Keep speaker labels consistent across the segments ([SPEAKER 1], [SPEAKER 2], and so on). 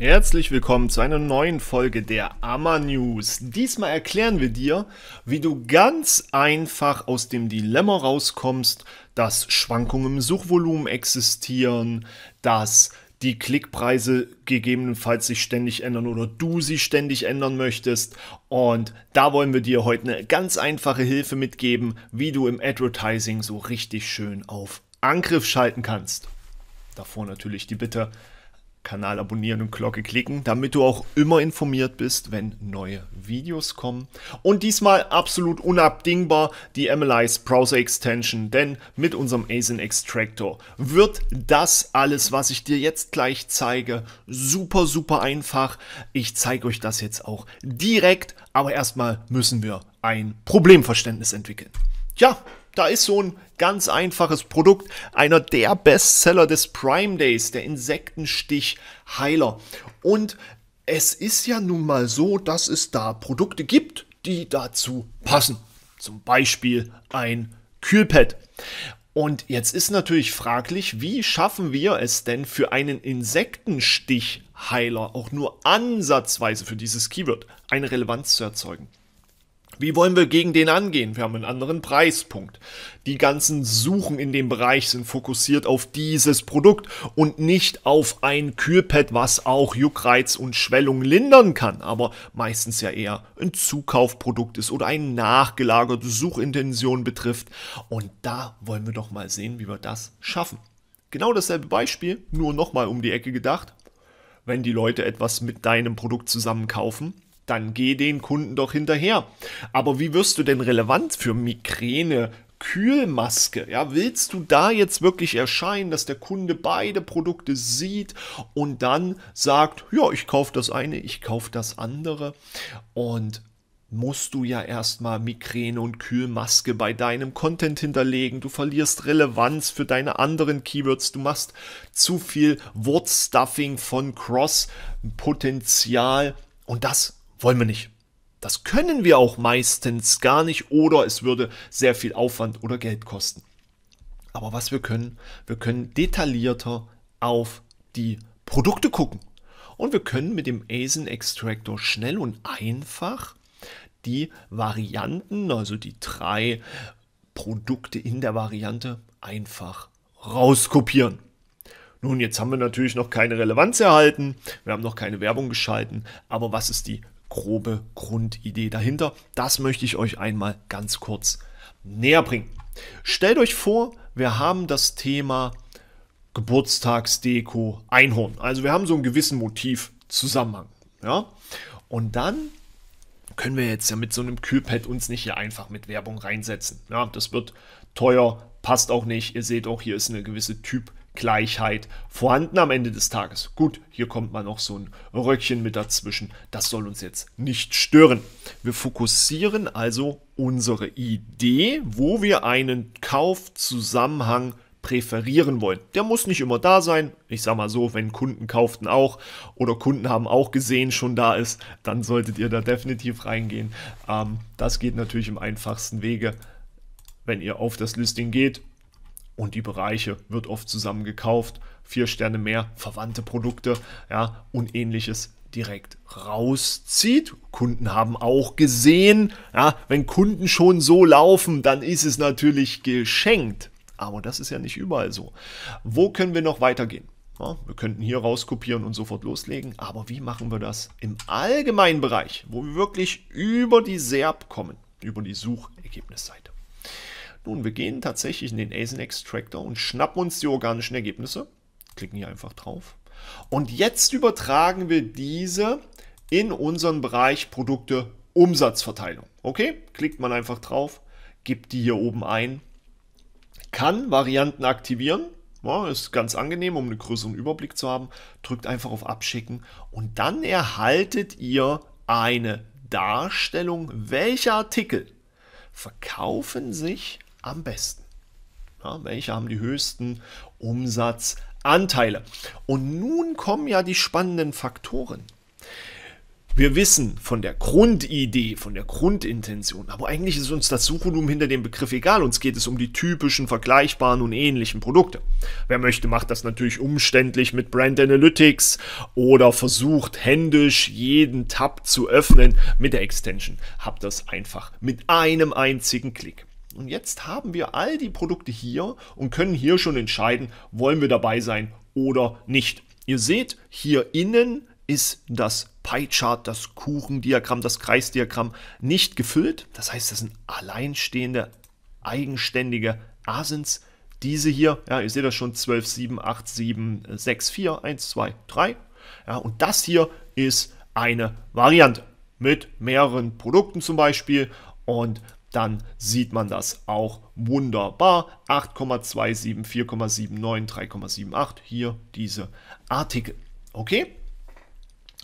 [SPEAKER 1] Herzlich willkommen zu einer neuen Folge der Amma News. Diesmal erklären wir dir, wie du ganz einfach aus dem Dilemma rauskommst, dass Schwankungen im Suchvolumen existieren, dass die Klickpreise gegebenenfalls sich ständig ändern oder du sie ständig ändern möchtest. Und da wollen wir dir heute eine ganz einfache Hilfe mitgeben, wie du im Advertising so richtig schön auf Angriff schalten kannst. Davor natürlich die Bitte, Kanal abonnieren und Glocke klicken, damit du auch immer informiert bist, wenn neue Videos kommen. Und diesmal absolut unabdingbar die MLI's Browser Extension, denn mit unserem ASIN Extractor wird das alles, was ich dir jetzt gleich zeige, super, super einfach. Ich zeige euch das jetzt auch direkt, aber erstmal müssen wir ein Problemverständnis entwickeln. Tja, da ist so ein ganz einfaches Produkt, einer der Bestseller des Prime Days, der Insektenstichheiler. Und es ist ja nun mal so, dass es da Produkte gibt, die dazu passen. Zum Beispiel ein Kühlpad. Und jetzt ist natürlich fraglich, wie schaffen wir es denn für einen Insektenstichheiler auch nur ansatzweise für dieses Keyword eine Relevanz zu erzeugen? Wie wollen wir gegen den angehen? Wir haben einen anderen Preispunkt. Die ganzen Suchen in dem Bereich sind fokussiert auf dieses Produkt und nicht auf ein Kühlpad, was auch Juckreiz und Schwellung lindern kann, aber meistens ja eher ein Zukaufprodukt ist oder eine nachgelagerte Suchintention betrifft. Und da wollen wir doch mal sehen, wie wir das schaffen. Genau dasselbe Beispiel, nur nochmal um die Ecke gedacht. Wenn die Leute etwas mit deinem Produkt zusammen kaufen, dann geh den Kunden doch hinterher. Aber wie wirst du denn relevant für Migräne? Kühlmaske, ja, willst du da jetzt wirklich erscheinen, dass der Kunde beide Produkte sieht und dann sagt, ja, ich kaufe das eine, ich kaufe das andere und musst du ja erstmal Migräne und Kühlmaske bei deinem Content hinterlegen. Du verlierst Relevanz für deine anderen Keywords. Du machst zu viel Wortstuffing von Cross-Potenzial. Und das wollen wir nicht. Das können wir auch meistens gar nicht oder es würde sehr viel Aufwand oder Geld kosten. Aber was wir können, wir können detaillierter auf die Produkte gucken. Und wir können mit dem ASIN Extractor schnell und einfach die Varianten, also die drei Produkte in der Variante, einfach rauskopieren. Nun, jetzt haben wir natürlich noch keine Relevanz erhalten, wir haben noch keine Werbung geschalten, aber was ist die grobe Grundidee dahinter. Das möchte ich euch einmal ganz kurz näher bringen. Stellt euch vor, wir haben das Thema Geburtstagsdeko Einhorn. Also wir haben so einen gewissen Motivzusammenhang. Ja? Und dann können wir jetzt ja mit so einem Kühlpad uns nicht hier einfach mit Werbung reinsetzen. Ja, das wird teuer, passt auch nicht. Ihr seht auch, hier ist eine gewisse Typ Gleichheit vorhanden am Ende des Tages. Gut, hier kommt mal noch so ein Röckchen mit dazwischen. Das soll uns jetzt nicht stören. Wir fokussieren also unsere Idee, wo wir einen Kaufzusammenhang präferieren wollen. Der muss nicht immer da sein. Ich sage mal so, wenn Kunden kauften auch oder Kunden haben auch gesehen, schon da ist, dann solltet ihr da definitiv reingehen. Ähm, das geht natürlich im einfachsten Wege. Wenn ihr auf das Listing geht und die Bereiche wird oft zusammen gekauft. Vier Sterne mehr, verwandte Produkte ja, und ähnliches direkt rauszieht. Kunden haben auch gesehen, ja, wenn Kunden schon so laufen, dann ist es natürlich geschenkt. Aber das ist ja nicht überall so. Wo können wir noch weitergehen? Ja, wir könnten hier rauskopieren und sofort loslegen, aber wie machen wir das im allgemeinen Bereich, wo wir wirklich über die SERP kommen, über die Suchergebnisseite? Nun, wir gehen tatsächlich in den ASIN Extractor und schnappen uns die organischen Ergebnisse. Klicken hier einfach drauf. Und jetzt übertragen wir diese in unseren Bereich Produkte Umsatzverteilung. Okay, klickt man einfach drauf, gibt die hier oben ein, kann Varianten aktivieren. Ja, ist ganz angenehm, um einen größeren Überblick zu haben. Drückt einfach auf Abschicken und dann erhaltet ihr eine Darstellung, welche Artikel verkaufen sich am besten? Ja, welche haben die höchsten Umsatzanteile? Und nun kommen ja die spannenden Faktoren. Wir wissen von der Grundidee, von der Grundintention, aber eigentlich ist uns das Suchvolumen hinter dem Begriff egal. Uns geht es um die typischen, vergleichbaren und ähnlichen Produkte. Wer möchte, macht das natürlich umständlich mit Brand Analytics oder versucht händisch jeden Tab zu öffnen mit der Extension. Habt das einfach mit einem einzigen Klick. Und jetzt haben wir all die Produkte hier und können hier schon entscheiden, wollen wir dabei sein oder nicht. Ihr seht, hier innen ist das Piechart, das Kuchendiagramm, das Kreisdiagramm nicht gefüllt. Das heißt, das sind alleinstehende, eigenständige Asins. Diese hier, ja, ihr seht das schon, 12, 7, 8, 7, 6, 4, 1, 2, 3. Ja, und das hier ist eine Variante mit mehreren Produkten zum Beispiel. Und dann sieht man das auch wunderbar. 8,27, 4,79, 3,78, hier diese Artikel. Okay?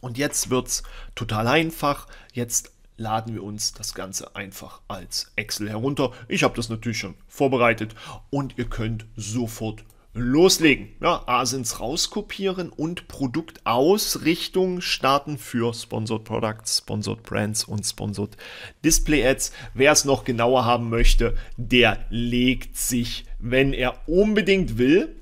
[SPEAKER 1] Und jetzt wird es total einfach. Jetzt laden wir uns das Ganze einfach als Excel herunter. Ich habe das natürlich schon vorbereitet und ihr könnt sofort loslegen. Ja, Asins rauskopieren und Produktausrichtung starten für Sponsored Products, Sponsored Brands und Sponsored Display Ads. Wer es noch genauer haben möchte, der legt sich, wenn er unbedingt will,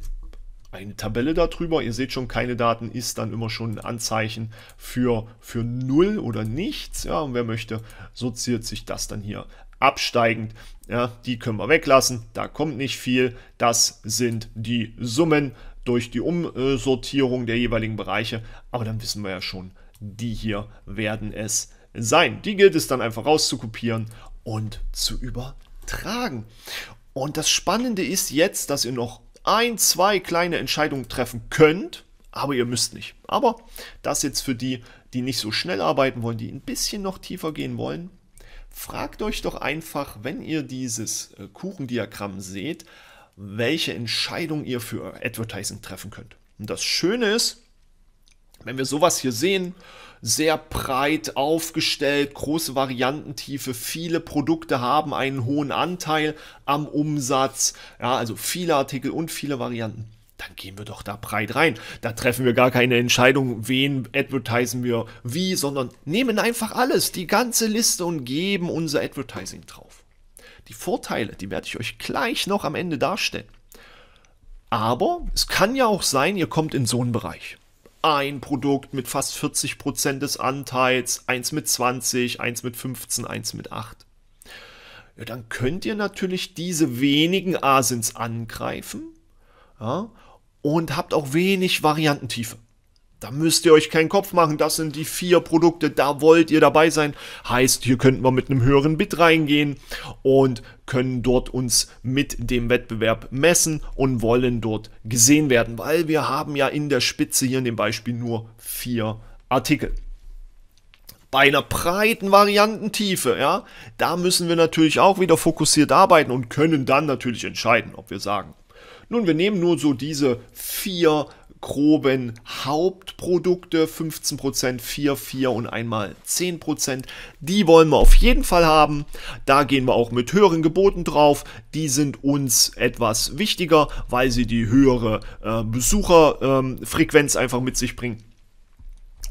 [SPEAKER 1] eine Tabelle darüber. Ihr seht schon, keine Daten ist dann immer schon ein Anzeichen für, für null oder nichts. Ja, und wer möchte, so ziert sich das dann hier absteigend. Ja, die können wir weglassen, da kommt nicht viel. Das sind die Summen durch die Umsortierung der jeweiligen Bereiche. Aber dann wissen wir ja schon, die hier werden es sein. Die gilt es dann einfach rauszukopieren und zu übertragen. Und das Spannende ist jetzt, dass ihr noch ein, zwei kleine Entscheidungen treffen könnt, aber ihr müsst nicht. Aber das jetzt für die, die nicht so schnell arbeiten wollen, die ein bisschen noch tiefer gehen wollen, Fragt euch doch einfach, wenn ihr dieses äh, Kuchendiagramm seht, welche Entscheidung ihr für Advertising treffen könnt. Und das Schöne ist, wenn wir sowas hier sehen, sehr breit aufgestellt, große Variantentiefe, viele Produkte haben einen hohen Anteil am Umsatz, ja, also viele Artikel und viele Varianten dann gehen wir doch da breit rein. Da treffen wir gar keine Entscheidung, wen advertisen wir wie, sondern nehmen einfach alles, die ganze Liste und geben unser Advertising drauf. Die Vorteile, die werde ich euch gleich noch am Ende darstellen. Aber es kann ja auch sein, ihr kommt in so einen Bereich. Ein Produkt mit fast 40% des Anteils, eins mit 20, eins mit 15, eins mit 8. Ja, dann könnt ihr natürlich diese wenigen Asins angreifen ja, und habt auch wenig Variantentiefe. Da müsst ihr euch keinen Kopf machen, das sind die vier Produkte, da wollt ihr dabei sein. Heißt, hier könnten wir mit einem höheren Bit reingehen und können dort uns mit dem Wettbewerb messen und wollen dort gesehen werden, weil wir haben ja in der Spitze hier in dem Beispiel nur vier Artikel bei einer breiten Variantentiefe, ja, da müssen wir natürlich auch wieder fokussiert arbeiten und können dann natürlich entscheiden, ob wir sagen, nun, wir nehmen nur so diese vier groben Hauptprodukte, 15%, 4, 4 und einmal 10%. Die wollen wir auf jeden Fall haben. Da gehen wir auch mit höheren Geboten drauf. Die sind uns etwas wichtiger, weil sie die höhere äh, Besucherfrequenz ähm, einfach mit sich bringen.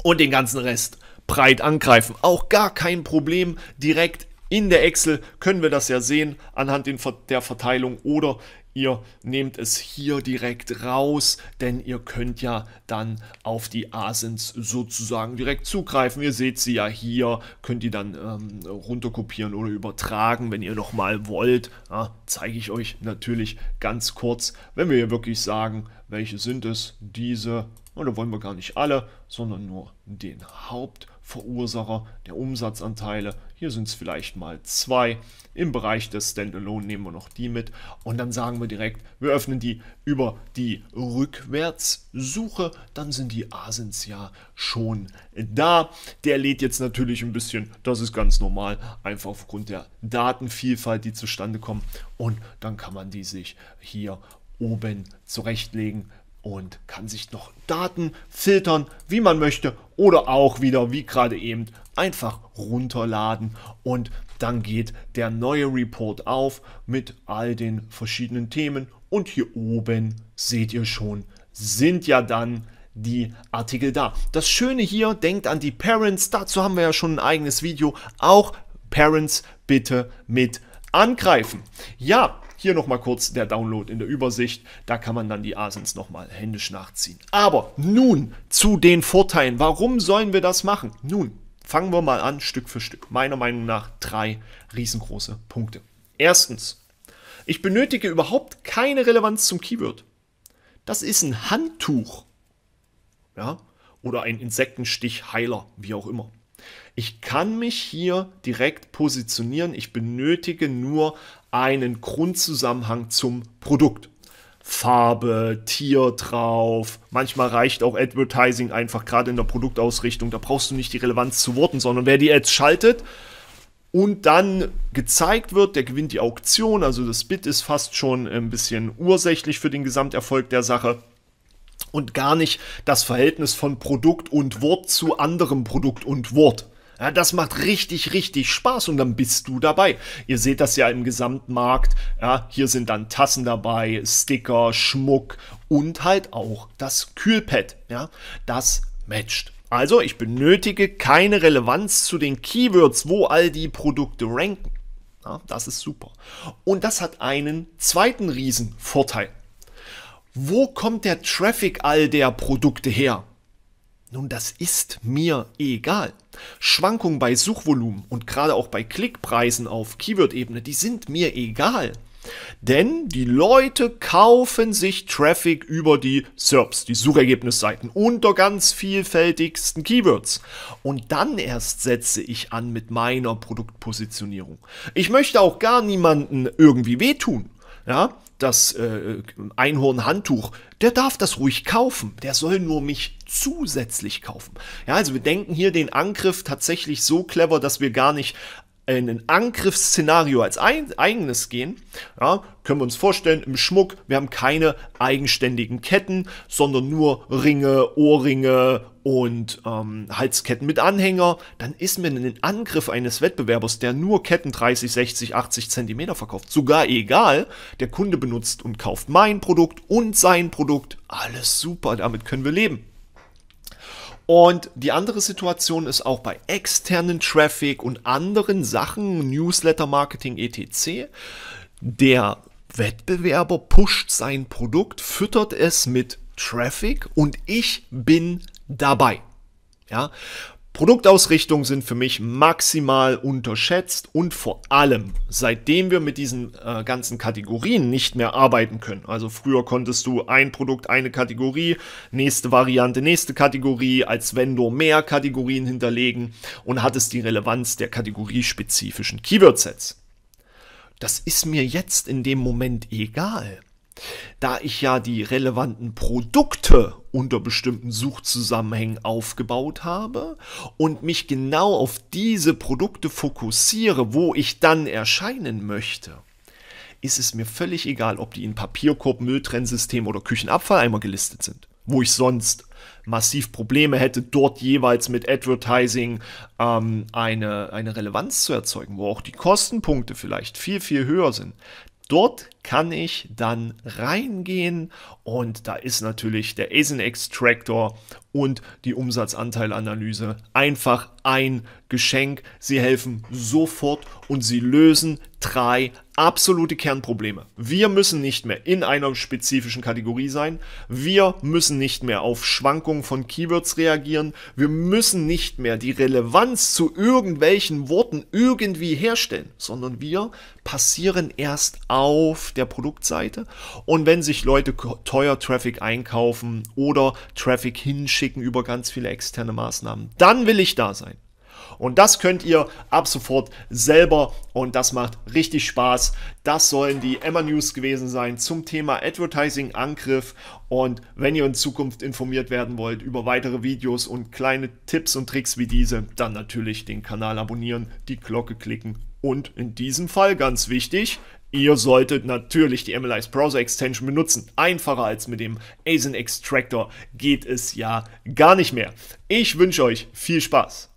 [SPEAKER 1] Und den ganzen Rest breit angreifen. Auch gar kein Problem, direkt in der Excel können wir das ja sehen anhand der Verteilung oder ihr nehmt es hier direkt raus, denn ihr könnt ja dann auf die Asins sozusagen direkt zugreifen. Ihr seht sie ja hier, könnt ihr dann ähm, runterkopieren oder übertragen, wenn ihr nochmal wollt. Ja, zeige ich euch natürlich ganz kurz, wenn wir hier wirklich sagen, welche sind es, diese oder wollen wir gar nicht alle, sondern nur den Hauptverursacher der Umsatzanteile. Hier sind es vielleicht mal zwei. Im Bereich des Standalone nehmen wir noch die mit. Und dann sagen wir direkt, wir öffnen die über die Rückwärtssuche. Dann sind die Asins ja schon da. Der lädt jetzt natürlich ein bisschen. Das ist ganz normal. Einfach aufgrund der Datenvielfalt, die zustande kommen. Und dann kann man die sich hier oben zurechtlegen und kann sich noch Daten filtern, wie man möchte oder auch wieder, wie gerade eben, einfach runterladen und dann geht der neue Report auf mit all den verschiedenen Themen und hier oben seht ihr schon, sind ja dann die Artikel da. Das Schöne hier, denkt an die Parents, dazu haben wir ja schon ein eigenes Video, auch Parents bitte mit angreifen. Ja, hier nochmal kurz der Download in der Übersicht. Da kann man dann die Asens nochmal händisch nachziehen. Aber nun zu den Vorteilen. Warum sollen wir das machen? Nun, fangen wir mal an, Stück für Stück. Meiner Meinung nach drei riesengroße Punkte. Erstens, ich benötige überhaupt keine Relevanz zum Keyword. Das ist ein Handtuch. Ja, oder ein Insektenstichheiler, wie auch immer. Ich kann mich hier direkt positionieren. Ich benötige nur einen Grundzusammenhang zum Produkt. Farbe, Tier drauf. Manchmal reicht auch Advertising einfach gerade in der Produktausrichtung. Da brauchst du nicht die Relevanz zu Worten, sondern wer die Ads schaltet und dann gezeigt wird, der gewinnt die Auktion. Also das Bit ist fast schon ein bisschen ursächlich für den Gesamterfolg der Sache und gar nicht das Verhältnis von Produkt und Wort zu anderem Produkt und Wort. Ja, das macht richtig, richtig Spaß und dann bist du dabei. Ihr seht das ja im Gesamtmarkt. Ja, hier sind dann Tassen dabei, Sticker, Schmuck und halt auch das Kühlpad. Ja, das matcht. Also ich benötige keine Relevanz zu den Keywords, wo all die Produkte ranken. Ja, das ist super. Und das hat einen zweiten Riesenvorteil. Wo kommt der Traffic all der Produkte her? Nun, das ist mir egal. Schwankungen bei Suchvolumen und gerade auch bei Klickpreisen auf Keyword-Ebene, die sind mir egal. Denn die Leute kaufen sich Traffic über die SERPs, die Suchergebnisseiten, unter ganz vielfältigsten Keywords. Und dann erst setze ich an mit meiner Produktpositionierung. Ich möchte auch gar niemanden irgendwie wehtun. Ja, das äh, Einhornhandtuch, der darf das ruhig kaufen. Der soll nur mich zusätzlich kaufen. Ja, also wir denken hier den Angriff tatsächlich so clever, dass wir gar nicht in ein Angriffsszenario als ein, eigenes gehen, ja, können wir uns vorstellen, im Schmuck, wir haben keine eigenständigen Ketten, sondern nur Ringe, Ohrringe und ähm, Halsketten mit Anhänger, dann ist mir ein Angriff eines Wettbewerbers, der nur Ketten 30, 60, 80 cm verkauft, sogar egal. Der Kunde benutzt und kauft mein Produkt und sein Produkt. Alles super, damit können wir leben. Und die andere Situation ist auch bei externen Traffic und anderen Sachen, Newsletter Marketing etc. Der Wettbewerber pusht sein Produkt, füttert es mit Traffic und ich bin dabei. Ja, Produktausrichtungen sind für mich maximal unterschätzt und vor allem, seitdem wir mit diesen äh, ganzen Kategorien nicht mehr arbeiten können. Also früher konntest du ein Produkt, eine Kategorie, nächste Variante, nächste Kategorie, als Vendor mehr Kategorien hinterlegen und hattest die Relevanz der kategoriespezifischen Keyword-Sets. Das ist mir jetzt in dem Moment egal. Da ich ja die relevanten Produkte unter bestimmten Suchzusammenhängen aufgebaut habe und mich genau auf diese Produkte fokussiere, wo ich dann erscheinen möchte, ist es mir völlig egal, ob die in Papierkorb, Mülltrennsystem oder Küchenabfalleimer gelistet sind, wo ich sonst massiv Probleme hätte, dort jeweils mit Advertising ähm, eine, eine Relevanz zu erzeugen, wo auch die Kostenpunkte vielleicht viel, viel höher sind. Dort kann ich dann reingehen und da ist natürlich der ASIN Extractor und die Umsatzanteilanalyse einfach ein Geschenk. Sie helfen sofort und sie lösen drei absolute Kernprobleme. Wir müssen nicht mehr in einer spezifischen Kategorie sein. Wir müssen nicht mehr auf Schwankungen von Keywords reagieren. Wir müssen nicht mehr die Relevanz zu irgendwelchen Worten irgendwie herstellen, sondern wir passieren erst auf der Produktseite. Und wenn sich Leute teuer Traffic einkaufen oder Traffic hinschicken über ganz viele externe Maßnahmen, dann will ich da sein. Und das könnt ihr ab sofort selber und das macht richtig Spaß. Das sollen die Emma News gewesen sein zum Thema Advertising Angriff. Und wenn ihr in Zukunft informiert werden wollt über weitere Videos und kleine Tipps und Tricks wie diese, dann natürlich den Kanal abonnieren, die Glocke klicken und in diesem Fall ganz wichtig, ihr solltet natürlich die MLI's Browser Extension benutzen. Einfacher als mit dem ASIN Extractor geht es ja gar nicht mehr. Ich wünsche euch viel Spaß.